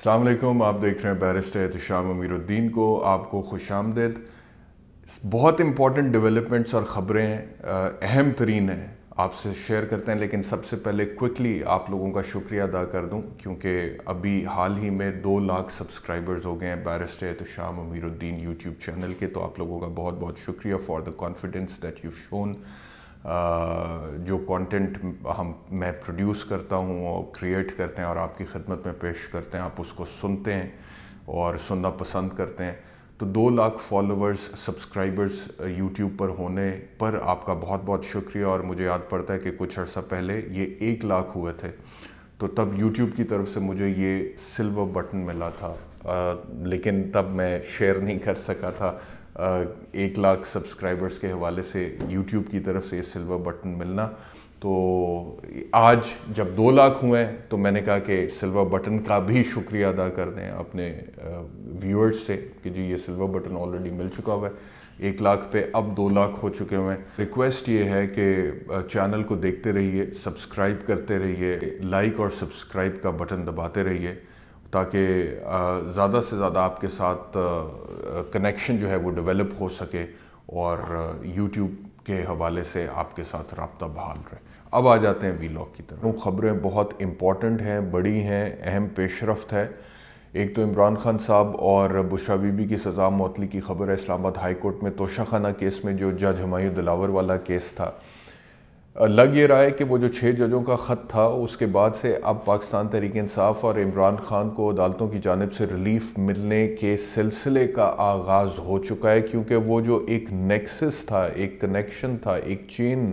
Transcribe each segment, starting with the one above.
अल्लाम आप देख रहे हैं बैरिस्ट एहतम अमीरुद्दीन को आपको खुश आमदेद बहुत इम्पॉर्टेंट डेवलपमेंट्स और ख़बरें अहम तरीन हैं आपसे शेयर करते हैं लेकिन सबसे पहले क्विकली आप लोगों का शुक्रिया अदा कर दूं क्योंकि अभी हाल ही में दो लाख सब्सक्राइबर्स हो गए हैं barrister Ehtesham Amiruddin YouTube channel के तो आप लोगों का बहुत बहुत शुक्रिया for the confidence that you shown जो कंटेंट हम मैं प्रोड्यूस करता हूँ और क्रिएट करते हैं और आपकी खिदमत में पेश करते हैं आप उसको सुनते हैं और सुनना पसंद करते हैं तो दो लाख फॉलोवर्स सब्सक्राइबर्स यूट्यूब पर होने पर आपका बहुत बहुत शुक्रिया और मुझे याद पड़ता है कि कुछ अर्सा पहले ये एक लाख हुए थे तो तब यूट्यूब की तरफ से मुझे ये सिल्वर बटन मिला था आ, लेकिन तब मैं शेयर नहीं कर सका था एक लाख सब्सक्राइबर्स के हवाले से यूट्यूब की तरफ से सिल्वर बटन मिलना तो आज जब दो लाख हुए हैं तो मैंने कहा कि सिल्वर बटन का भी शुक्रिया अदा कर दें अपने व्यूअर्स से कि जी ये सिल्वर बटन ऑलरेडी मिल चुका हुआ है एक लाख पे अब दो लाख हो चुके हुए हैं रिक्वेस्ट ये है कि चैनल को देखते रहिए सब्सक्राइब करते रहिए लाइक और सब्सक्राइब का बटन दबाते रहिए ताकि ज़्यादा से ज़्यादा आपके साथ कनेक्शन जो है वो डेवलप हो सके और यूट्यूब के हवाले से आपके साथ रबता बहाल रहे अब आ जाते हैं वीलॉग की तरफ खबरें बहुत इम्पॉर्टेंट हैं बड़ी हैं अहम पेशरफ है एक तो इमरान खान साहब और बुशा बीबी की सज़ा मौतली की खबर है इस्लामाबाद हाई कोर्ट में तोशाखाना केस में जो जज हमायूं दिलावर वाला केस था लग ये रहा है कि वो जो छः जजों का ख़त था उसके बाद से अब पाकिस्तान तहरीक इंसाफ और इमरान खान को अदालतों की जानब से रिलीफ मिलने के सिलसिले का आगाज़ हो चुका है क्योंकि वो जो एक नेक्सस था एक कनेक्शन था एक चेन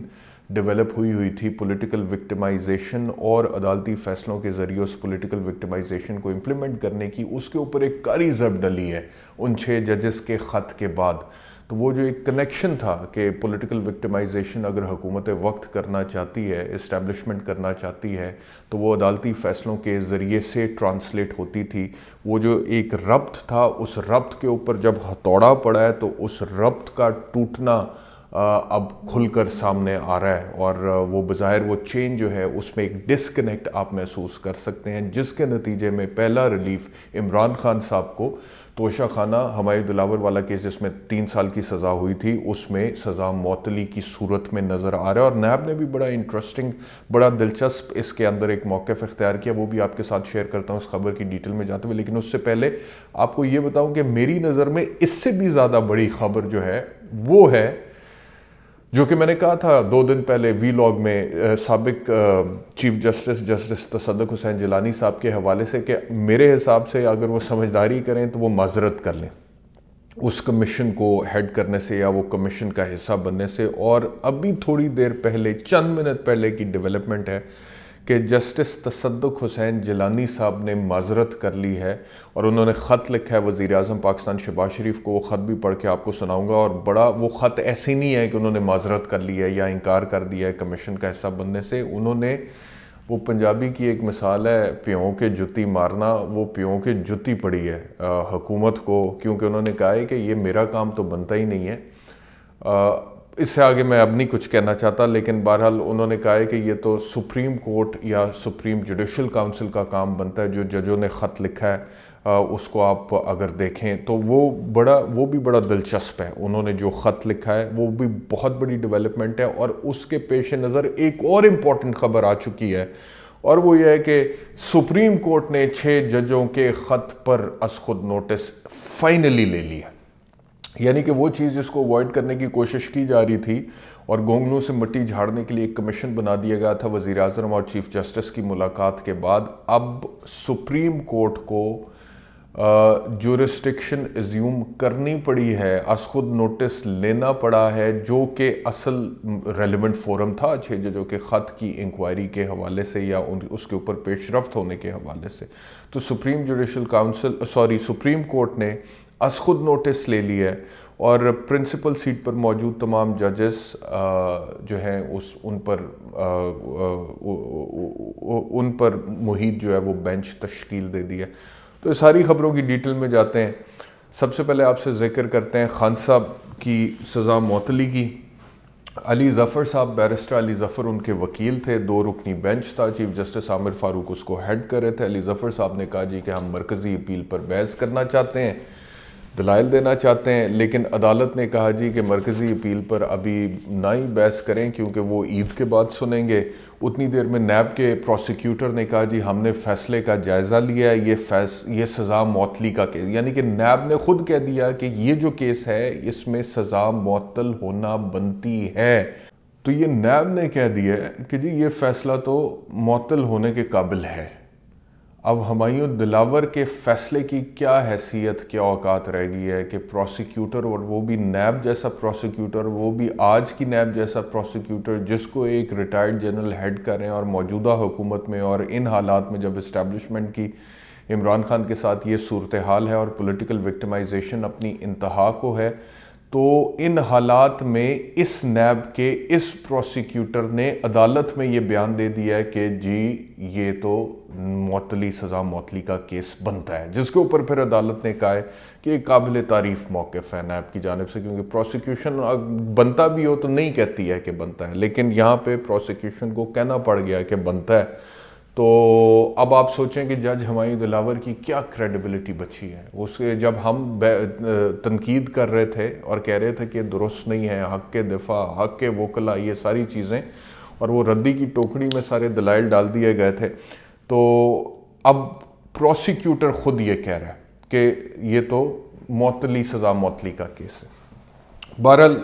डेवलप हुई हुई थी पॉलिटिकल विक्टिमाइजेशन और अदालती फ़ैसलों के ज़रिए उस पॉलिटिकल विक्टिमाइजेशन को इम्प्लीमेंट करने की उसके ऊपर एक कारी जब डली है उन छः जजेस के ख़त के बाद तो वो जो एक कनेक्शन था कि पॉलिटिकल विक्टिमाइजेशन अगर हुकूमत वक्त करना चाहती है इस्टेब्लिशमेंट करना चाहती है तो वो अदालती फ़ैसलों के ज़रिए से ट्रांसलेट होती थी वो जो एक रब्त था उस रब्त के ऊपर जब हथौड़ा पड़ा है तो उस रब्त का टूटना अब खुलकर सामने आ रहा है और वो बज़ाहिर वो चेंज जो है उसमें एक डिसकनेक्ट आप महसूस कर सकते हैं जिसके नतीजे में पहला रिलीफ इमरान खान साहब को तोशा खाना हमारे दिलावर वाला केस जिसमें तीन साल की सज़ा हुई थी उसमें सज़ा मौतली की सूरत में नज़र आ रहा है और नैब ने भी बड़ा इंटरेस्टिंग बड़ा दिलचस्प इसके अंदर एक मौक़ इख्तियार किया वो भी आपके साथ शेयर करता हूँ उस खबर की डिटेल में जाते हुए लेकिन उससे पहले आपको ये बताऊँ कि मेरी नज़र में इससे भी ज़्यादा बड़ी खबर जो है वो है जो कि मैंने कहा था दो दिन पहले वी लॉग में सबक chief justice justice Tassaduq Hussain Jillani साहब के हवाले से कि मेरे हिसाब से अगर वो समझदारी करें तो वो माजरत कर लें उस कमीशन को हेड करने से या वो कमीशन का हिस्सा बनने से और अभी थोड़ी देर पहले चंद मिनट पहले की डेवलपमेंट है कि जस्टिस तसदक हुसैन जिलानी साहब ने माजरत कर ली है और उन्होंने ख़त लिखा है वज़ी अजम पाकिस्तान शहबाज शरीफ को वो ख़त भी पढ़ के आपको सुनाऊँगा और बड़ा वो ख़त ऐसी नहीं है कि उन्होंने माजरत कर ली है या इनकार कर दिया है कमीशन का हिस्सा बनने से उन्होंने वो पंजाबी की एक मिसाल है प्यों के जुती मारना वो प्यों के जुती पड़ी है आ, को क्योंकि उन्होंने कहा है कि ये मेरा काम तो बनता ही नहीं है आ, इससे आगे मैं अब नहीं कुछ कहना चाहता लेकिन बहरहाल उन्होंने कहा है कि ये तो सुप्रीम कोर्ट या सुप्रीम जुडिशल काउंसिल का काम बनता है जो जजों ने ख़त लिखा है उसको आप अगर देखें तो वो बड़ा वो भी बड़ा दिलचस्प है उन्होंने जो ख़त लिखा है वो भी बहुत बड़ी डेवलपमेंट है और उसके पेश नज़र एक और इम्पॉर्टेंट खबर आ चुकी है और वो ये है कि सुप्रीम कोर्ट ने छः जजों के ख़त पर अस खुद नोटिस फाइनली ले लिया यानी कि वो चीज़ जिसको अवॉइड करने की कोशिश की जा रही थी और गोंगलों से मिट्टी झाड़ने के लिए एक कमीशन बना दिया गया था वज़ी अजम और चीफ जस्टिस की मुलाकात के बाद अब सुप्रीम कोर्ट को जुरिस्टिक्शन एज्यूम करनी पड़ी है अस खुद नोटिस लेना पड़ा है जो कि असल रेलिवेंट फोरम था छः जजों के ख़त की इंक्वायरी के हवाले से या उन उसके ऊपर पेशरफ होने के हवाले से तो supreme judicial council sorry supreme court ने अस खुद नोटिस ले ली है और प्रिंसिपल सीट पर मौजूद तमाम जजेस जो हैं उस उन पर उन पर मुहित जो है वो बेंच तश्कील दे दी है तो सारी खबरों की डिटेल में जाते हैं सबसे पहले आपसे जिक्र करते हैं खान साहब की सज़ा मअतली की अली ज़फ़र साहब बैरिस्टर अली ज़फ़र उनके वकील थे दो रुकनी बेंच था चीफ जस्टिस आमिर फ़ारूक उसको हेड कर रहे थे अली ज़फ़र साहब ने कहा जी कि हम मरकज़ी अपील पर बहस करना चाहते हैं दलाइल देना चाहते हैं लेकिन अदालत ने कहा जी कि मरकज़ी अपील पर अभी ना ही बहस करें क्योंकि वो ईद के बाद सुनेंगे उतनी देर में नैब के प्रोसिक्यूटर ने कहा जी हमने फैसले का जायज़ा लिया है ये फैस ये सज़ा मअतली का केस यानी कि नैब ने खुद कह दिया कि ये जो केस है इसमें सज़ा मअतल होना बनती है तो ये नैब ने कह दिया कि जी ये फ़ैसला तो मअतल होने के काबिल है अब हमायूं दिलावर के फैसले की क्या हैसियत क्या औकात रह गई है कि प्रोसिक्यूटर और वो भी नैब जैसा प्रोसिक्यूटर वो भी आज की नैब जैसा प्रोसिक्यूटर जिसको एक रिटायर्ड जनरल हेड करें और मौजूदा हुकूमत में और इन हालात में जब इस्टेबलिशमेंट की इमरान खान के साथ ये सूरत हाल है और पोलिटिकल विक्टमाइजेशन अपनी इंतहा को है तो इन हालात में इस नैब के इस प्रोसिक्यूटर ने अदालत में ये बयान दे दिया है कि जी ये तो मौतली सज़ा मौतली का केस बनता है जिसके ऊपर फिर अदालत ने कहा है कि काबिल तारीफ मौक़ है नैब की जानब से क्योंकि प्रोसिक्यूशन बनता भी हो तो नहीं कहती है कि बनता है लेकिन यहाँ पे प्रोसिक्यूशन को कहना पड़ गया है कि बनता है तो अब आप सोचें कि जज हमायूं दिलावर की क्या क्रेडिबिलिटी बची है उसके जब हम तनकीद कर रहे थे और कह रहे थे कि दुरुस्त नहीं है हक के दिफा हक के वकला ये सारी चीज़ें और वो रद्दी की टोकरी में सारे दलाइल डाल दिए गए थे तो अब प्रोसिक्यूटर खुद ये कह रहा है कि ये तो मौतली सज़ा मौतली का केस है बहरहाल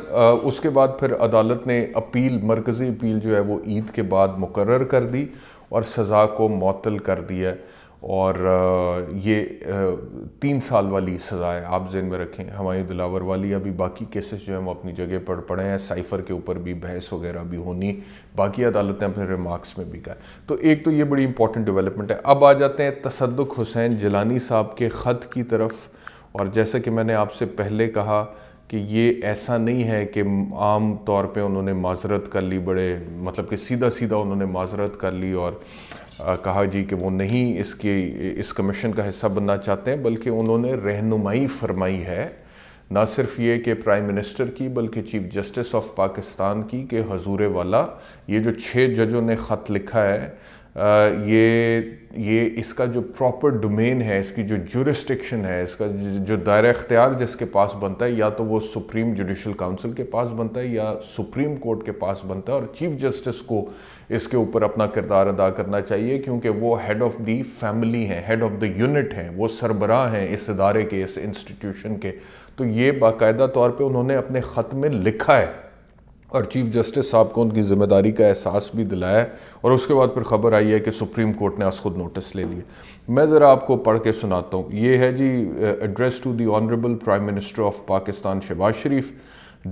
उसके बाद फिर अदालत ने अपील मरकज़ी अपील जो है वो ईद के बाद मुकर कर दी और सज़ा को मअतल कर दिया और ये तीन साल वाली सज़ा है आप जेन में रखें हमारे दिलावर वाली अभी बाकी केसेस जो हैं वो अपनी जगह पर पड़े हैं साइफ़र के ऊपर भी बहस वगैरह भी होनी बाकी अदालत ने अपने रिमार्क्स में भी कहा तो एक तो ये बड़ी इंपॉर्टेंट डेवलपमेंट है अब आ जाते हैं तसदक हुसैन जलानी साहब के ख़त की तरफ और जैसा कि मैंने आपसे पहले कहा कि ये ऐसा नहीं है कि आम तौर पे उन्होंने माजरत कर ली बड़े मतलब कि सीधा सीधा उन्होंने माजरत कर ली और आ, कहा जी कि वो नहीं इसके इस कमीशन का हिस्सा बनना चाहते हैं बल्कि उन्होंने रहनुमाई फरमाई है ना सिर्फ ये कि प्राइम मिनिस्टर की बल्कि चीफ जस्टिस ऑफ पाकिस्तान की कि हजूर वाला ये जो छः जजों ने ख़त लिखा है ये ये इसका जो प्रॉपर डोमेन है इसकी जो जुरिस्टिक्शन है इसका जो दायरा अख्तियार जिसके पास बनता है या तो वो सुप्रीम जुडिशल काउंसिल के पास बनता है या सुप्रीम कोर्ट के पास बनता है और चीफ जस्टिस को इसके ऊपर अपना किरदार अदा करना चाहिए क्योंकि वो हेड ऑफ़ दी फैमिली हैं हेड ऑफ़ द यूनिट हैं वो सरबराह हैं इस इदारे के इस इंस्टीट्यूशन के तो ये बाकायदा तौर पर उन्होंने अपने ख़त में लिखा है और चीफ जस्टिस साहब को उनकी ज़िम्मेदारी का एहसास भी दिलाया और उसके बाद फिर खबर आई है कि सुप्रीम कोर्ट ने आज खुद नोटिस ले लिए मैं ज़रा आपको पढ़ के सुनाता हूँ ये है जी address to the honourable prime minister of Pakistan Shahbaz Sharif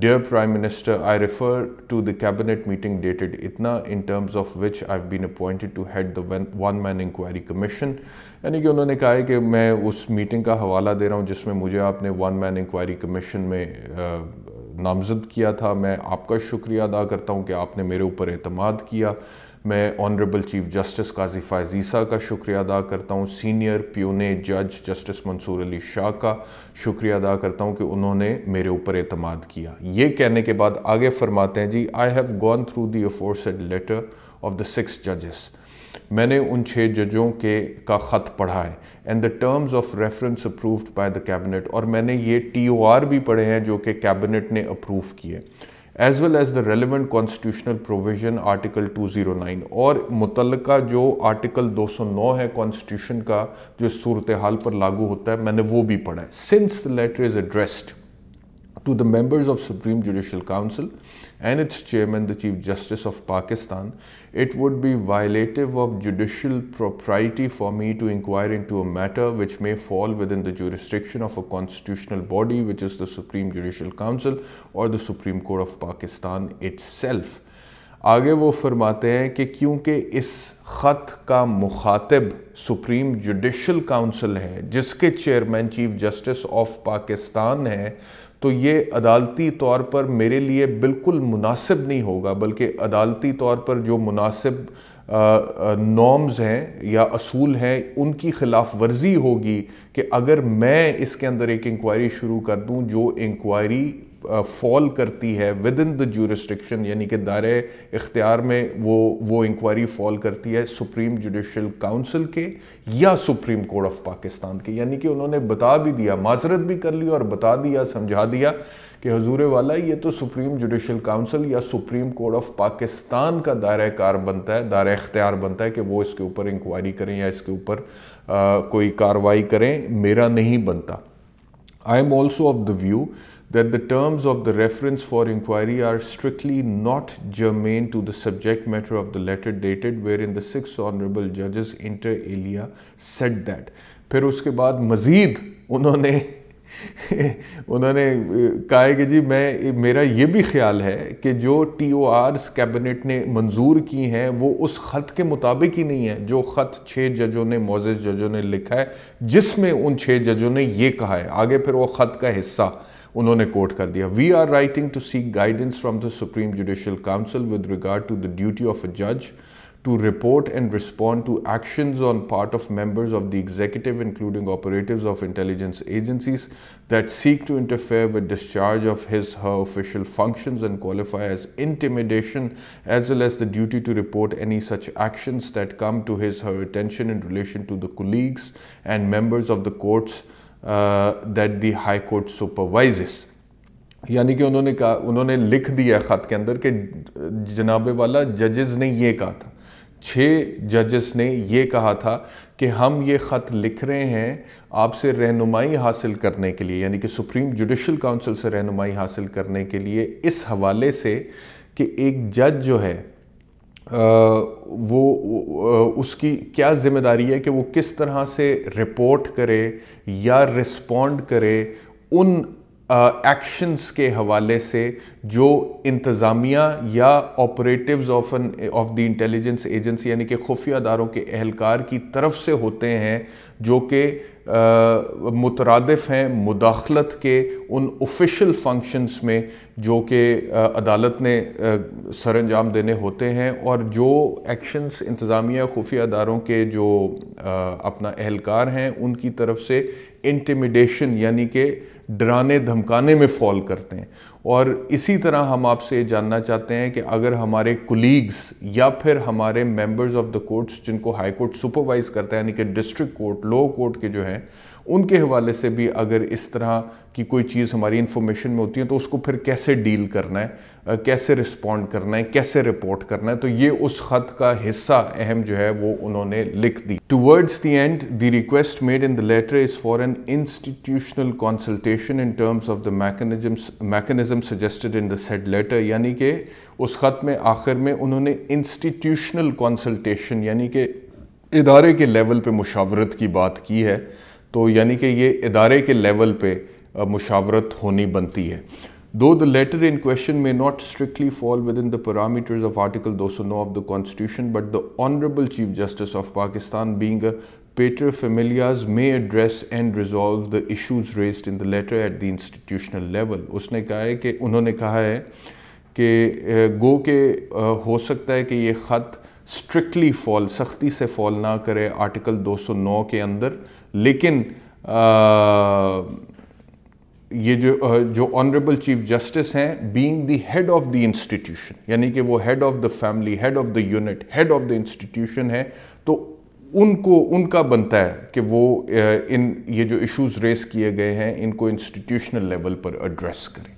Dear prime minister I refer to the cabinet meeting dated इतना in terms of which I been appointed to head the one man inquiry commission यानी कि उन्होंने कहा है कि मैं उस meeting का हवाला दे रहा हूँ जिसमें मुझे आपने वन मैन इंक्वायरी कमीशन में नामज़द किया था मैं आपका शुक्रिया अदा करता हूँ कि आपने मेरे ऊपर अहतमाद किया मैं honourable chief justice Qazi Faez Isa का शुक्रिया अदा करता हूँ सीनियर प्यूने जज जस्टिस मंसूर अली शाह का शुक्रिया अदा करता हूँ कि उन्होंने मेरे ऊपर अहतमाद किया ये कहने के बाद आगे फरमाते हैं जी I have gone through the aforesaid letter of the six जजेस मैंने उन छः जजों के का ख़त पढ़ा है and the terms of reference approved by the cabinet और मैंने ये टी ओ आर भी पढ़े हैं जो कि कैबिनेट ने अप्रूव किए as well as the relevant constitutional provision article 209 और मुतलका जो आर्टिकल 209 है कॉन्स्टिट्यूशन का जो सूरत हाल पर लागू होता है मैंने वो भी पढ़ा है since the letter is addressed to the members of supreme judicial council and its chairman, the Chief Justice of Pakistan, it would be violative of judicial propriety for me to inquire into a matter which may fall within the jurisdiction of a constitutional body, which is the Supreme Judicial Council or the Supreme Court of Pakistan itself. आगे वो फरमाते हैं कि क्योंकि इस ख़त का मुखातिब सुप्रीम जुडिशल काउंसिल है जिसके chairman chief justice of Pakistan हैं तो ये अदालती तौर पर मेरे लिए बिल्कुल मुनासिब नहीं होगा बल्कि अदालती तौर पर जो मुनासिब नॉर्म्स हैं या असूल हैं उनकी ख़िलाफ़ वर्जी होगी कि अगर मैं इसके अंदर एक इंक्वायरी शुरू कर दूं जो इंक्वायरी फॉल करती है विद इन द जूरिस्टिक्शन यानी कि दायरे इख्तियार में वो वो इंक्वायरी फॉल करती है सुप्रीम जुडिशल काउंसिल के या सुप्रीम कोर्ट ऑफ पाकिस्तान के यानी कि उन्होंने बता भी दिया माजरत भी कर ली और बता दिया समझा दिया कि हजूर वाला ये तो सुप्रीम जुडिशल काउंसिल या सुप्रीम कोर्ट ऑफ पाकिस्तान का दायरा कार बनता है दायरा इख्तियार बनता है कि वो इसके ऊपर इंक्वायरी करें या इसके ऊपर कोई कार्रवाई करें मेरा नहीं बनता I am also of the view that the terms of the reference for inquiry are strictly not germane to the subject matter of the letter dated wherein the six honorable judges inter alia said that फिर उसके बाद मज़ीद उन्होंने उन्होंने कहा कि जी मैं मेरा ये भी ख्याल है कि जो टी ओ आर्स कैबिनेट ने मंजूर की हैं वो उस ख़त के मुताबिक ही नहीं है जो ख़त छः जजों ने मोज़ जजों ने लिखा है जिसमें उन छः जजों ने ये कहा है आगे फिर वो ख़त का हिस्सा उन्होंने कोट कर दिया we are writing to seek guidance from the supreme judicial council with regard to the duty of a जज to report and respond to actions on part of members of the executive including operatives of intelligence agencies that seek to interfere with discharge of his her official functions and qualify as intimidation as well as the duty to report any such actions that come to his her attention in relation to the colleagues and members of the courts that the high court supervises यानी कि उन्होंने कहा उन्होंने लिख दिया ख़त के अंदर कि uh, जनाबे वाला जजेस ने ये कहा था छः जजेस ने ये कहा था कि हम ये ख़त लिख रहे हैं आपसे रहनुमाई हासिल करने के लिए यानी कि सुप्रीम जुडिशल काउंसिल से रहनुमाई हासिल करने के लिए इस हवाले से कि एक जज जो है वो उसकी क्या जिम्मेदारी है कि वो किस तरह से रिपोर्ट करे या रिस्पोंड करे उन एक्शंस के हवाले से जो इंतज़ामिया या operatives of an of the intelligence agency यानी कि खुफिया अदारों के अहलकार की तरफ से होते हैं जो कि मुतरदफ हैं मुदाखलत के उन ऑफिशल फंक्शंस में जो कि अदालत ने सर अंजाम देने होते हैं और जो एक्शंस इंतज़ामिया खुफिया अदारों के जो आ, अपना अहलकार हैं उनकी तरफ से इंटिमिडेशन यानी कि डराने धमकाने में फॉल करते हैं और इसी तरह हम आपसे जानना चाहते हैं कि अगर हमारे कुलीग्स या फिर हमारे मेंबर्स ऑफ द कोर्ट्स जिनको हाई कोर्ट सुपरवाइज करता है यानी कि डिस्ट्रिक्ट कोर्ट लो कोर्ट के जो हैं उनके हवाले से भी अगर इस तरह की कोई चीज़ हमारी इन्फॉर्मेशन में होती है तो उसको फिर कैसे डील करना है कैसे रिस्पॉन्ड करना है कैसे रिपोर्ट करना है तो ये उस ख़त का हिस्सा अहम जो है वो उन्होंने लिख दी towards the end the request made in the letter is for an institutional consultation in terms of the mechanisms mechanism mechanism suggested in the said letter यानी कि उस ख़त में आखिर में उन्होंने इंस्टीट्यूशनल कंसल्टेशन यानी कि इदारे के लेवल पे मुशावरत की बात की है तो यानी कि ये इदारे के लेवल पे मुशावरत होनी बनती है though the letter in question में not strictly fall within the parameters of article 209 of the constitution but the honourable chief justice of Pakistan being paterfamilias may address and resolve the issues raised in the letter at the institutional level उसने कहा है कि उन्होंने कहा है कि गो के हो सकता है कि ये ख़त स्ट्रिक्टली फॉल सख्ती से फॉल ना करे आर्टिकल 209 के अंदर लेकिन आ, ये जो जो ऑनरेबल चीफ जस्टिस हैं being the head of the institution यानी कि वो head of the family head of the unit head of the institution है तो उनको उनका बनता है कि वो इन ये जो इश्यूज रेस किए गए हैं इनको इंस्टीट्यूशनल लेवल पर एड्रेस करें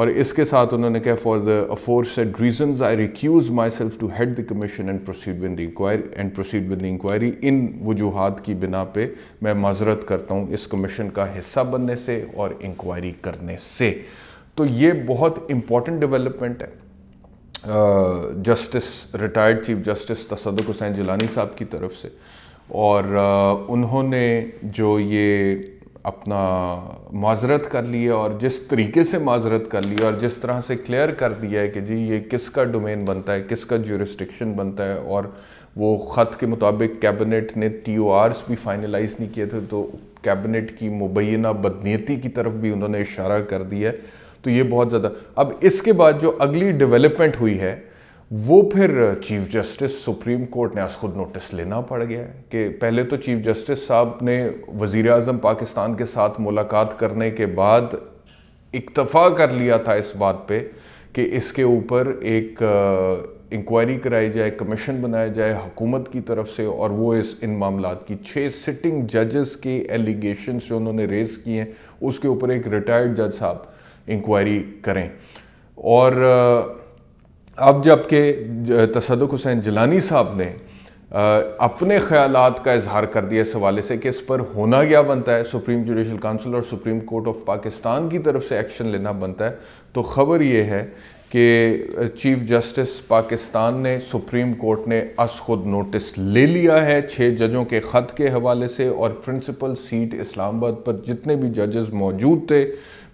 और इसके साथ उन्होंने कहा for the aforesaid reason I recuse myself to head the commission and proceed with inquiry and proceed with inquiry इन वजूहत की बिना पे मैं माजरत करता हूँ इस कमीशन का हिस्सा बनने से और इंक्वायरी करने से तो ये बहुत इंपॉर्टेंट डेवलपमेंट है justice retired chief justice Tassaduq Hussain Jillani साहब की तरफ से और uh, उन्होंने जो ये अपना माजरत कर ली है और जिस तरीके से माजरत कर ली और जिस तरह से क्लियर कर दिया है कि जी ये किसका डोमेन बनता है किसका ज्यूरिस्टिक्शन बनता है और वो ख़त के मुताबिक कैबिनेट ने टी ओ आर्स भी फाइनलाइज नहीं किए थे तो कैबिनेट की मुबैना बदनीति की तरफ भी उन्होंने इशारा कर दिया है तो ये बहुत ज़्यादा अब इसके बाद जो अगली डेवलपमेंट हुई है वो फिर चीफ जस्टिस सुप्रीम कोर्ट ने आज खुद नोटिस लेना पड़ गया है कि पहले तो चीफ जस्टिस साहब ने वज़ी अजम पाकिस्तान के साथ मुलाकात करने के बाद इक्तफा कर लिया था इस बात पे कि इसके ऊपर एक इंक्वायरी uh, कराई जाए कमीशन बनाया जाए हुकूमत की तरफ से और वो इस इन मामला की छः सिटिंग जजेस के एलिगेशन जो उन्होंने रेज किए हैं उसके ऊपर एक रिटायर्ड जज साहब इंक्वायरी करें और अब जबकि तसदक हुसैन जलानी साहब ने अपने ख्याल का इजहार कर दिया इस हवाले से कि इस पर होना क्या बनता है सुप्रीम जुडिशल काउंसिल और सुप्रीम कोर्ट ऑफ पाकिस्तान की तरफ से एक्शन लेना बनता है तो खबर ये है कि चीफ जस्टिस पाकिस्तान ने सुप्रीम कोर्ट ने अस खुद नोटिस ले लिया है छः जजों के ख़त के हवाले से और प्रिंसिपल सीट इस्लामाबाद पर जितने भी जजेस मौजूद थे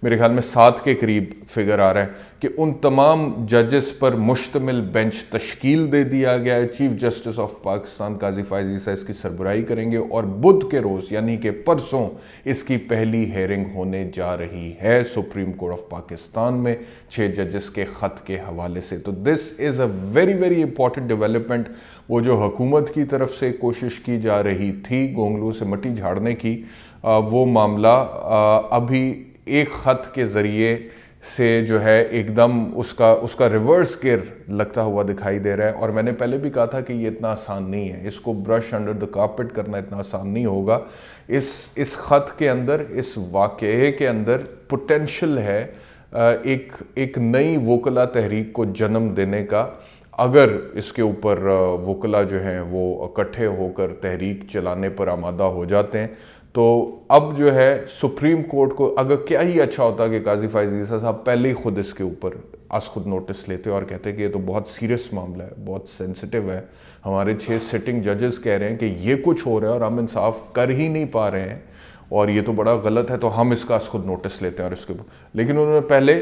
मेरे ख्याल में सात के करीब फिगर आ रहा है कि उन तमाम जजेस पर मुश्तमिल बेंच तश्कील दे दिया गया है chief justice of Pakistan Qazi साहब इसकी सरबराही करेंगे और बुध के रोज़ यानी कि परसों इसकी पहली हेयरिंग होने जा रही है सुप्रीम कोर्ट ऑफ पाकिस्तान में छः जजेस के ख़त के हवाले से तो this is a very very important development वो जो हकूमत की तरफ से कोशिश की जा रही थी गोंगलू से मट्टी झाड़ने की आ, वो मामला आ, अभी एक ख़त के ज़रिए से जो है एकदम उसका उसका रिवर्स गिर लगता हुआ दिखाई दे रहा है और मैंने पहले भी कहा था कि ये इतना आसान नहीं है इसको ब्रश अंडर द कापेट करना इतना आसान नहीं होगा इस इस ख़त के अंदर इस वाक़े के अंदर पोटेंशल है एक एक नई वोकला तहरीक को जन्म देने का अगर इसके ऊपर वोकला जो हैं वो इकट्ठे होकर तहरीक चलाने पर आमादा हो जाते हैं तो अब जो है सुप्रीम कोर्ट को अगर क्या ही अच्छा होता कि काजी फायजीसा साहब पहले ही खुद इसके ऊपर आज खुद नोटिस लेते और कहते कि ये तो बहुत सीरियस मामला है बहुत सेंसिटिव है हमारे छः सिटिंग जजेस कह रहे हैं कि ये कुछ हो रहा है और हम इंसाफ कर ही नहीं पा रहे हैं और ये तो बड़ा गलत है तो हम इसका आज खुद नोटिस लेते हैं और इसके लेकिन उन्होंने पहले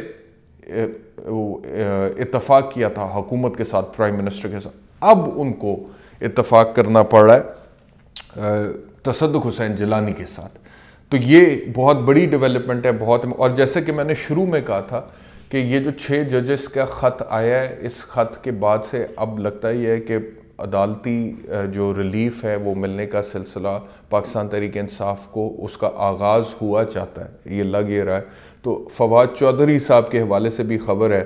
इतफाक़ किया था हुकूमत के साथ प्राइम मिनिस्टर के साथ अब उनको इतफाक़ करना पड़ रहा है तसद हुसैन जिलानी के साथ तो ये बहुत बड़ी डेवलपमेंट है बहुत और जैसे कि मैंने शुरू में कहा था कि ये जो छः जजेस का ख़त आया है इस ख़त के बाद से अब लगता ही है कि अदालती जो रिलीफ है वो मिलने का सिलसिला पाकिस्तान तहरीक इंसाफ को उसका आगाज़ हुआ चाहता है ये लग ये रहा है तो फवाद चौधरी साहब के हवाले से भी खबर है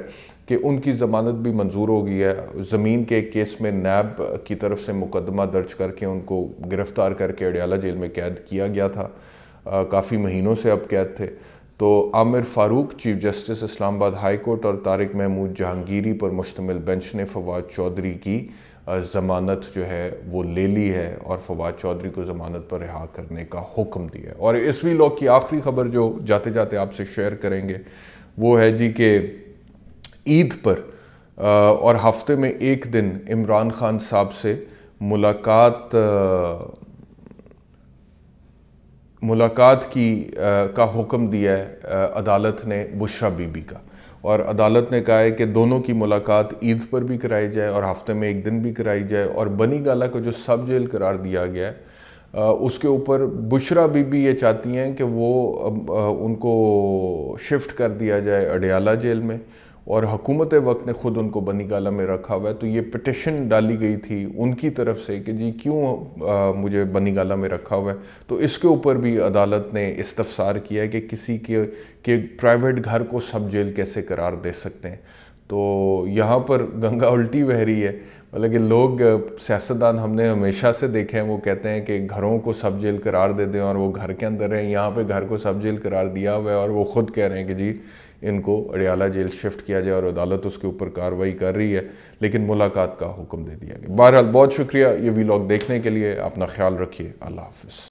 कि उनकी ज़मानत भी मंजूर हो गई है ज़मीन के केस में नैब की तरफ से मुकदमा दर्ज करके उनको गिरफ़्तार करके अडयाला जेल में कैद किया गया था काफ़ी महीनों से अब कैद थे तो Aamir Farooq chief justice Islamabad high court और तारिक महमूद जहांगीरी पर मुश्तमिल बेंच ने फवाद चौधरी की ज़मानत जो है वो ले ली है और फवाद चौधरी को ज़मानत पर रिहा करने का हुक्म दिया है और इस वी लॉ की आखिरी खबर जो जाते जाते आपसे शेयर करेंगे वो है जी के ईद पर और हफ्ते में एक दिन इमरान खान साहब से मुलाकात मुलाकात की का हुक्म दिया है अदालत ने बुशरा बीबी का और अदालत ने कहा है कि दोनों की मुलाकात ईद पर भी कराई जाए और हफ्ते में एक दिन भी कराई जाए और बनी गाला को जो सब जेल करार दिया गया है उसके ऊपर बुशरा बीबी ये चाहती हैं कि वो उनको शिफ्ट कर दिया जाए अडयाला जेल में और हकूमत वक्त ने ख़ुद उनको बनी गाला में रखा हुआ है तो ये पटिशन डाली गई थी उनकी तरफ से कि जी क्यों मुझे बनी गाला में रखा हुआ है तो इसके ऊपर भी अदालत ने इस्तफसार किया है कि किसी के के प्राइवेट घर को सब जेल कैसे करार दे सकते हैं तो यहाँ पर गंगा उल्टी बह रही है मतलब कि लोग सियासतदान हमने हमेशा से देखे हैं वो कहते हैं कि घरों को सब जेल करार दे दें और वो घर के अंदर हैं यहाँ पे घर को सब जेल करार दिया हुआ है और वो खुद कह रहे हैं कि जी इनको अडियाला जेल शिफ्ट किया जाए और अदालत उसके ऊपर कार्रवाई कर रही है लेकिन मुलाकात का हुक्म दे दिया गया बहरहाल बहुत शुक्रिया ये वीलॉग देखने के लिए अपना ख्याल रखिए अल्लाह हाफ